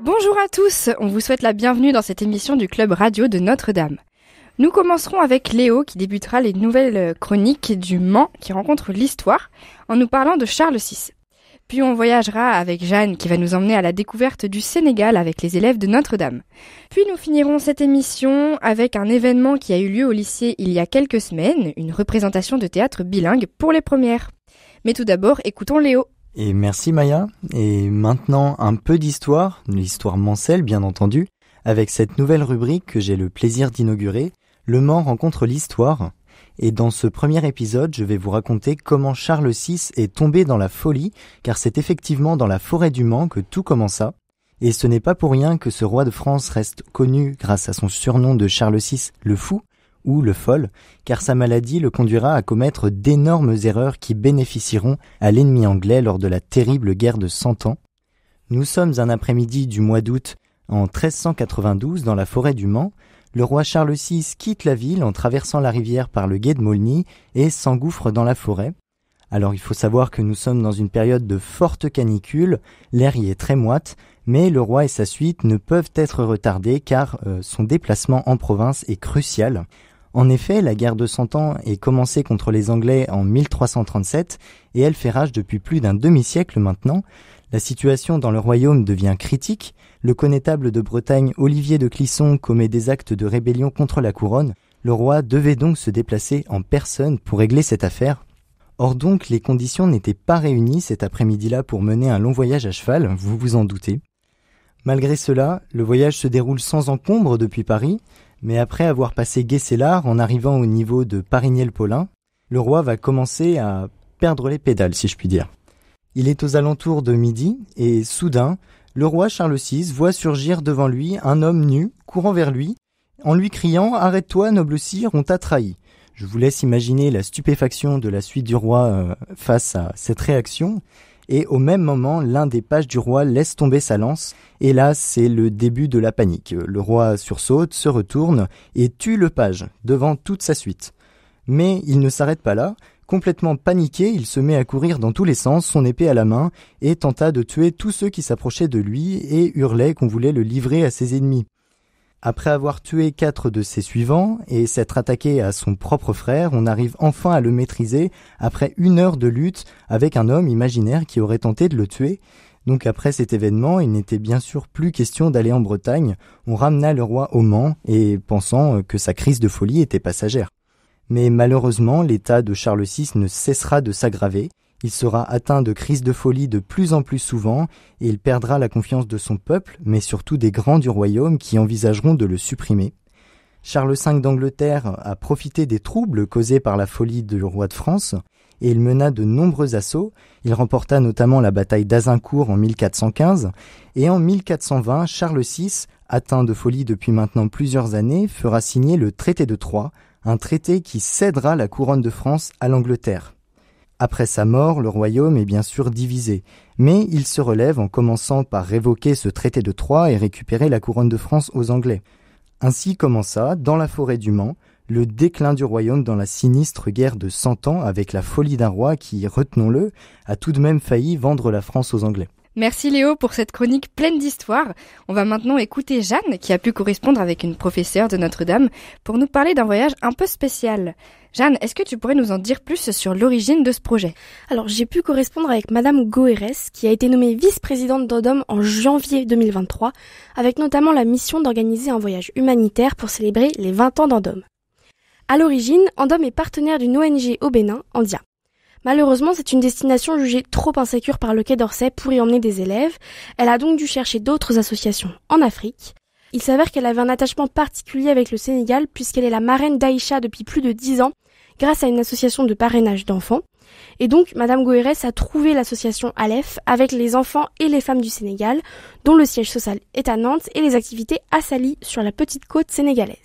Bonjour à tous, on vous souhaite la bienvenue dans cette émission du Club Radio de Notre-Dame. Nous commencerons avec Léo qui débutera les nouvelles chroniques du Mans qui rencontre l'histoire en nous parlant de Charles VI. Puis on voyagera avec Jeanne qui va nous emmener à la découverte du Sénégal avec les élèves de Notre-Dame. Puis nous finirons cette émission avec un événement qui a eu lieu au lycée il y a quelques semaines, une représentation de théâtre bilingue pour les premières. Mais tout d'abord, écoutons Léo. Et merci Maya. Et maintenant un peu d'histoire, l'histoire mancelle bien entendu, avec cette nouvelle rubrique que j'ai le plaisir d'inaugurer, Le Mans rencontre l'histoire, et dans ce premier épisode, je vais vous raconter comment Charles VI est tombé dans la folie, car c'est effectivement dans la forêt du Mans que tout commença. Et ce n'est pas pour rien que ce roi de France reste connu grâce à son surnom de Charles VI le Fou ou le Fol, car sa maladie le conduira à commettre d'énormes erreurs qui bénéficieront à l'ennemi anglais lors de la terrible guerre de Cent Ans. Nous sommes un après-midi du mois d'août en 1392 dans la forêt du Mans, le roi Charles VI quitte la ville en traversant la rivière par le guet de Molny et s'engouffre dans la forêt. Alors il faut savoir que nous sommes dans une période de forte canicule, l'air y est très moite, mais le roi et sa suite ne peuvent être retardés car euh, son déplacement en province est crucial. En effet, la guerre de Cent Ans est commencée contre les Anglais en 1337 et elle fait rage depuis plus d'un demi-siècle maintenant. La situation dans le royaume devient critique, le connétable de Bretagne Olivier de Clisson commet des actes de rébellion contre la couronne, le roi devait donc se déplacer en personne pour régler cette affaire. Or donc les conditions n'étaient pas réunies cet après-midi-là pour mener un long voyage à cheval, vous vous en doutez. Malgré cela, le voyage se déroule sans encombre depuis Paris, mais après avoir passé Guesselard en arrivant au niveau de Parignel-Paulin, le roi va commencer à perdre les pédales si je puis dire. Il est aux alentours de midi, et soudain, le roi Charles VI voit surgir devant lui un homme nu, courant vers lui, en lui criant Arrête-toi, noble sire, on t'a trahi. Je vous laisse imaginer la stupéfaction de la suite du roi euh, face à cette réaction. Et au même moment, l'un des pages du roi laisse tomber sa lance, et là c'est le début de la panique. Le roi sursaute, se retourne, et tue le page, devant toute sa suite. Mais il ne s'arrête pas là, Complètement paniqué, il se met à courir dans tous les sens, son épée à la main, et tenta de tuer tous ceux qui s'approchaient de lui et hurlait qu'on voulait le livrer à ses ennemis. Après avoir tué quatre de ses suivants et s'être attaqué à son propre frère, on arrive enfin à le maîtriser après une heure de lutte avec un homme imaginaire qui aurait tenté de le tuer. Donc après cet événement, il n'était bien sûr plus question d'aller en Bretagne, on ramena le roi au Mans et pensant que sa crise de folie était passagère. Mais malheureusement, l'état de Charles VI ne cessera de s'aggraver, il sera atteint de crises de folie de plus en plus souvent, et il perdra la confiance de son peuple, mais surtout des grands du royaume qui envisageront de le supprimer. Charles V d'Angleterre a profité des troubles causés par la folie du roi de France, et il mena de nombreux assauts. Il remporta notamment la bataille d'Azincourt en 1415, et en 1420, Charles VI, atteint de folie depuis maintenant plusieurs années, fera signer le traité de Troyes un traité qui cédera la couronne de France à l'Angleterre. Après sa mort, le royaume est bien sûr divisé, mais il se relève en commençant par révoquer ce traité de Troyes et récupérer la couronne de France aux Anglais. Ainsi commença, dans la forêt du Mans, le déclin du royaume dans la sinistre guerre de Cent Ans avec la folie d'un roi qui, retenons-le, a tout de même failli vendre la France aux Anglais. Merci Léo pour cette chronique pleine d'histoire. On va maintenant écouter Jeanne, qui a pu correspondre avec une professeure de Notre-Dame, pour nous parler d'un voyage un peu spécial. Jeanne, est-ce que tu pourrais nous en dire plus sur l'origine de ce projet Alors, j'ai pu correspondre avec Madame Goérès, qui a été nommée vice-présidente d'ODOM en janvier 2023, avec notamment la mission d'organiser un voyage humanitaire pour célébrer les 20 ans d'Endom. À l'origine, Endom est partenaire d'une ONG au Bénin, Andia. Malheureusement, c'est une destination jugée trop insécure par le Quai d'Orsay pour y emmener des élèves. Elle a donc dû chercher d'autres associations en Afrique. Il s'avère qu'elle avait un attachement particulier avec le Sénégal puisqu'elle est la marraine d'Aïcha depuis plus de dix ans grâce à une association de parrainage d'enfants. Et donc, Madame Goérès a trouvé l'association Aleph avec les enfants et les femmes du Sénégal, dont le siège social est à Nantes et les activités à Sali sur la petite côte sénégalaise.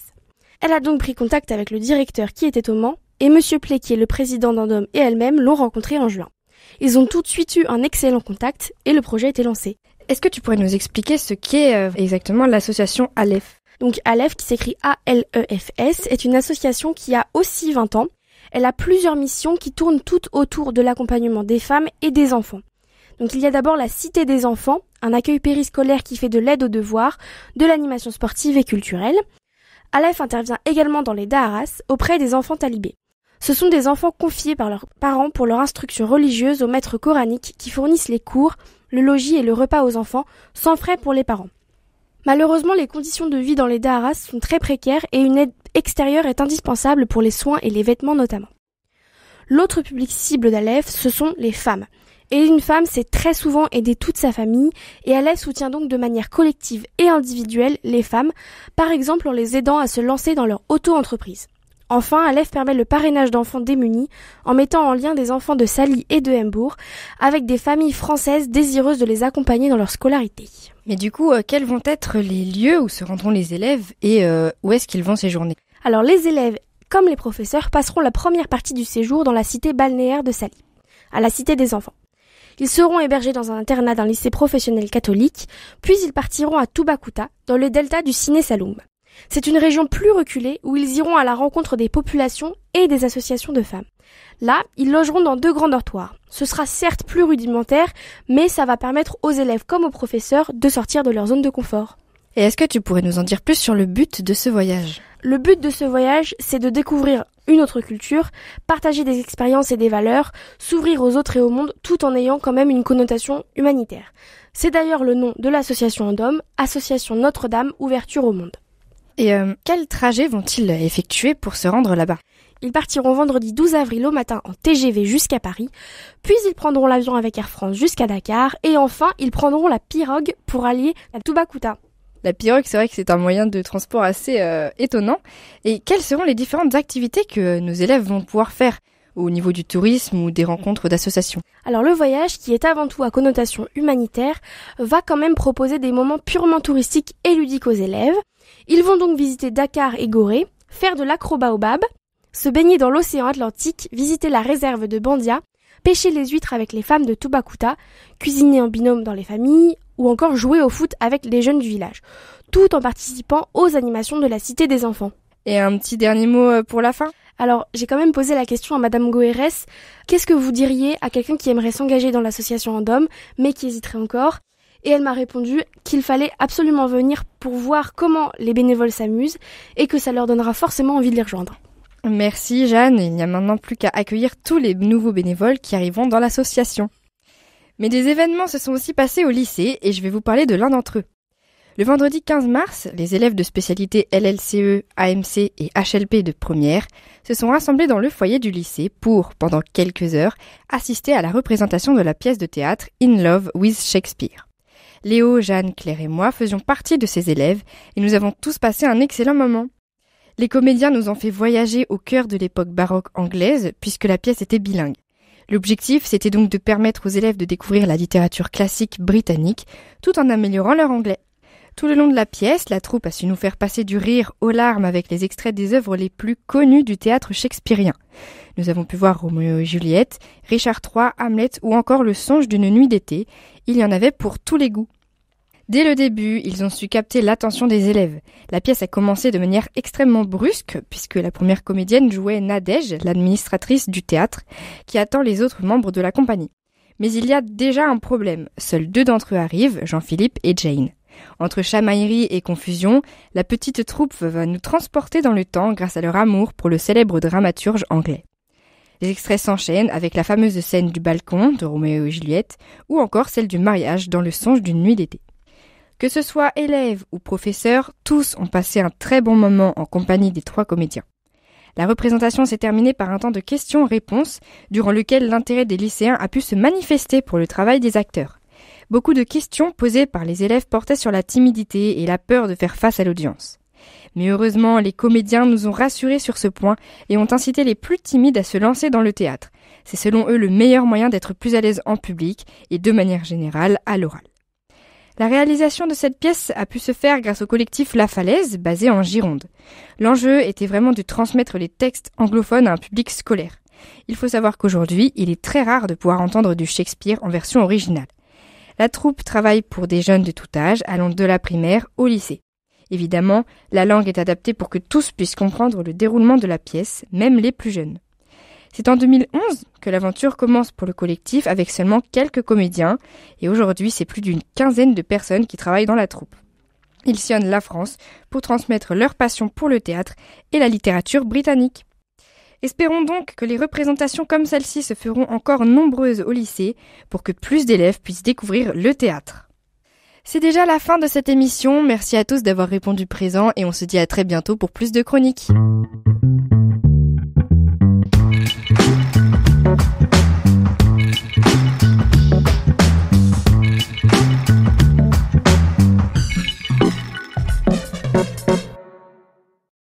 Elle a donc pris contact avec le directeur qui était au Mans et Monsieur Pléquier, le président d'Andom et elle-même l'ont rencontré en juin. Ils ont tout de suite eu un excellent contact et le projet a été lancé. Est-ce que tu pourrais nous expliquer ce qu'est euh, exactement l'association Aleph Donc Aleph, qui s'écrit A-L-E-F-S, est une association qui a aussi 20 ans. Elle a plusieurs missions qui tournent toutes autour de l'accompagnement des femmes et des enfants. Donc il y a d'abord la Cité des enfants, un accueil périscolaire qui fait de l'aide aux devoirs, de l'animation sportive et culturelle. Aleph intervient également dans les Daharas auprès des enfants talibés. Ce sont des enfants confiés par leurs parents pour leur instruction religieuse aux maîtres coraniques qui fournissent les cours, le logis et le repas aux enfants, sans frais pour les parents. Malheureusement, les conditions de vie dans les Daharas sont très précaires et une aide extérieure est indispensable pour les soins et les vêtements notamment. L'autre public cible d'Aleph, ce sont les femmes. Et une femme sait très souvent aider toute sa famille, et Aleph soutient donc de manière collective et individuelle les femmes, par exemple en les aidant à se lancer dans leur auto-entreprise. Enfin, Aleph permet le parrainage d'enfants démunis en mettant en lien des enfants de Sali et de Hembourg avec des familles françaises désireuses de les accompagner dans leur scolarité. Mais du coup, euh, quels vont être les lieux où se rendront les élèves et euh, où est-ce qu'ils vont séjourner Alors les élèves, comme les professeurs, passeront la première partie du séjour dans la cité balnéaire de Sali, à la cité des enfants. Ils seront hébergés dans un internat d'un lycée professionnel catholique, puis ils partiront à Tubakuta, dans le delta du Siné Saloum. C'est une région plus reculée où ils iront à la rencontre des populations et des associations de femmes. Là, ils logeront dans deux grands dortoirs. Ce sera certes plus rudimentaire, mais ça va permettre aux élèves comme aux professeurs de sortir de leur zone de confort. Et est-ce que tu pourrais nous en dire plus sur le but de ce voyage Le but de ce voyage, c'est de découvrir une autre culture, partager des expériences et des valeurs, s'ouvrir aux autres et au monde tout en ayant quand même une connotation humanitaire. C'est d'ailleurs le nom de l'association Endom, Association Notre-Dame Ouverture au Monde. Et euh, quels quel trajet vont-ils effectuer pour se rendre là-bas Ils partiront vendredi 12 avril au matin en TGV jusqu'à Paris, puis ils prendront l'avion avec Air France jusqu'à Dakar, et enfin ils prendront la pirogue pour aller à Toubacouta. La pirogue, c'est vrai que c'est un moyen de transport assez euh, étonnant. Et quelles seront les différentes activités que nos élèves vont pouvoir faire au niveau du tourisme ou des rencontres d'associations. Alors le voyage, qui est avant tout à connotation humanitaire, va quand même proposer des moments purement touristiques et ludiques aux élèves. Ils vont donc visiter Dakar et Gorée, faire de Bab, se baigner dans l'océan Atlantique, visiter la réserve de Bandia, pêcher les huîtres avec les femmes de Tubakuta, cuisiner en binôme dans les familles, ou encore jouer au foot avec les jeunes du village, tout en participant aux animations de la Cité des Enfants. Et un petit dernier mot euh, pour la fin alors, j'ai quand même posé la question à Madame Goérès. Qu'est-ce que vous diriez à quelqu'un qui aimerait s'engager dans l'association Andom, mais qui hésiterait encore Et elle m'a répondu qu'il fallait absolument venir pour voir comment les bénévoles s'amusent et que ça leur donnera forcément envie de les rejoindre. Merci Jeanne, il n'y a maintenant plus qu'à accueillir tous les nouveaux bénévoles qui arriveront dans l'association. Mais des événements se sont aussi passés au lycée et je vais vous parler de l'un d'entre eux. Le vendredi 15 mars, les élèves de spécialité LLCE, AMC et HLP de première se sont rassemblés dans le foyer du lycée pour, pendant quelques heures, assister à la représentation de la pièce de théâtre In Love with Shakespeare. Léo, Jeanne, Claire et moi faisions partie de ces élèves et nous avons tous passé un excellent moment. Les comédiens nous ont fait voyager au cœur de l'époque baroque anglaise puisque la pièce était bilingue. L'objectif, c'était donc de permettre aux élèves de découvrir la littérature classique britannique tout en améliorant leur anglais. Tout le long de la pièce, la troupe a su nous faire passer du rire aux larmes avec les extraits des œuvres les plus connues du théâtre shakespearien. Nous avons pu voir Roméo et Juliette, Richard III, Hamlet ou encore Le songe d'une nuit d'été. Il y en avait pour tous les goûts. Dès le début, ils ont su capter l'attention des élèves. La pièce a commencé de manière extrêmement brusque, puisque la première comédienne jouait Nadège, l'administratrice du théâtre, qui attend les autres membres de la compagnie. Mais il y a déjà un problème. Seuls deux d'entre eux arrivent, Jean-Philippe et Jane. Entre chamaillerie et confusion, la petite troupe va nous transporter dans le temps grâce à leur amour pour le célèbre dramaturge anglais. Les extraits s'enchaînent avec la fameuse scène du balcon de Roméo et Juliette ou encore celle du mariage dans le songe d'une nuit d'été. Que ce soit élève ou professeur, tous ont passé un très bon moment en compagnie des trois comédiens. La représentation s'est terminée par un temps de questions-réponses, durant lequel l'intérêt des lycéens a pu se manifester pour le travail des acteurs. Beaucoup de questions posées par les élèves portaient sur la timidité et la peur de faire face à l'audience. Mais heureusement, les comédiens nous ont rassurés sur ce point et ont incité les plus timides à se lancer dans le théâtre. C'est selon eux le meilleur moyen d'être plus à l'aise en public et de manière générale à l'oral. La réalisation de cette pièce a pu se faire grâce au collectif La Falaise, basé en Gironde. L'enjeu était vraiment de transmettre les textes anglophones à un public scolaire. Il faut savoir qu'aujourd'hui, il est très rare de pouvoir entendre du Shakespeare en version originale. La troupe travaille pour des jeunes de tout âge, allant de la primaire au lycée. Évidemment, la langue est adaptée pour que tous puissent comprendre le déroulement de la pièce, même les plus jeunes. C'est en 2011 que l'aventure commence pour le collectif avec seulement quelques comédiens, et aujourd'hui c'est plus d'une quinzaine de personnes qui travaillent dans la troupe. Ils sillonnent la France pour transmettre leur passion pour le théâtre et la littérature britannique. Espérons donc que les représentations comme celle-ci se feront encore nombreuses au lycée pour que plus d'élèves puissent découvrir le théâtre. C'est déjà la fin de cette émission, merci à tous d'avoir répondu présent et on se dit à très bientôt pour plus de chroniques.